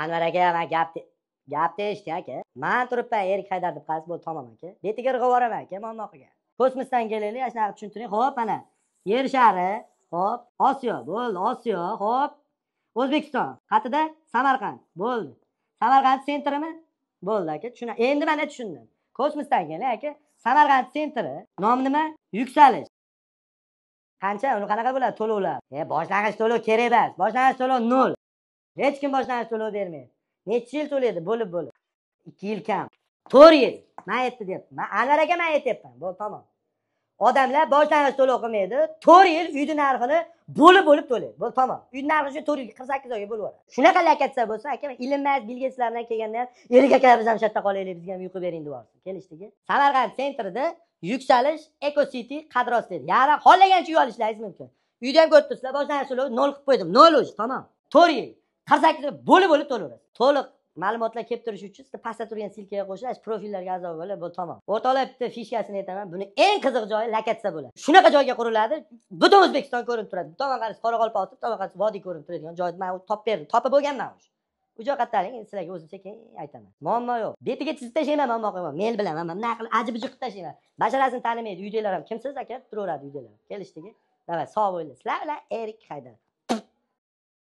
anvar aka man gap gap eshitdi aka man turibman erik haydar deb qaysi bo'ldi tomam aka betiga irg'ib yuboraman aka mondoqiga kosmosdan kelaylik ana shunaqa tushuntiring ho'p mana yer shari ho'p osiyo bo'ldi osiyo ho'p o'zbekiston qatida samarqand bo'ldi samarqand sentrimi bo'ldi aka tushuna endi mana tushundim kosmosdan keling aka samarqand sentri nomi nima yuksalish qancha uni qanaqa bo'ladi to'lovlar e boshlang'ich to'lov kerak emas boshlang'ich to'lov nol hech kim bojlarni to'lov bermaydi nechi yil to'laydi bo'lib bo'lib ikki yil kam to'rt yil man aytdi deyapti man anvar aka man aytyapman bo'ldi tamom odamlar bojlarni to'lov qilmaydi to'rt yil uyni narxini bo'lib bo'lib to'laydi bo'ldi tamom uyni narxi shu to'rt yil qirq sakkiz oyga bo'lib boradi shunaqa lakatsa bo'lsa aka ilinmas bilga sizlardan kelganda ham erik aka biz ham shu yerda qolaylik bizga ham uyqu bering deb yuborsin kelishdiki samarqand sentrida yuksalish eko city qadros dedi yarim xohlagancha uy olishlaringiz mumkin uyda ham ko'rib turibsizlar bojlarni to'lov nol qilib qo'ydim nol уже tamom to'rt yil qarsakni bo'lib bo'lib to'laverasiz to'liq ma'lumotlar kelib turishi uchun sizni pastda turgan silkaga qo'shilasiz profillarga a'zo bo'lib bu tamom o'rtoqlar bitta fishkasini aytaman buni eng qiziq joyi lakatsa bo'ladi shunaqa joyga quriladi butun o'zbekiston ko'rinib turadi bu tomon qarasa qoraqalpog'iston bu tomon qarasa vodiy ko'rinib turadigan joy man topib berdim topib bo'lganman уже u joy qayerdaligini sizlarga o'zim keyin aytaman muammo yo'q betiga chizib tashlayman muammo qilmayman men bilaman man bunaqa qilib ajib buji qilib tashlayman basharasini tanimaydi uydagilar ham kimsiz aka turaveradi uydagilar kelishdiki давай sog' bo'linglar sizlar bilan erik haydar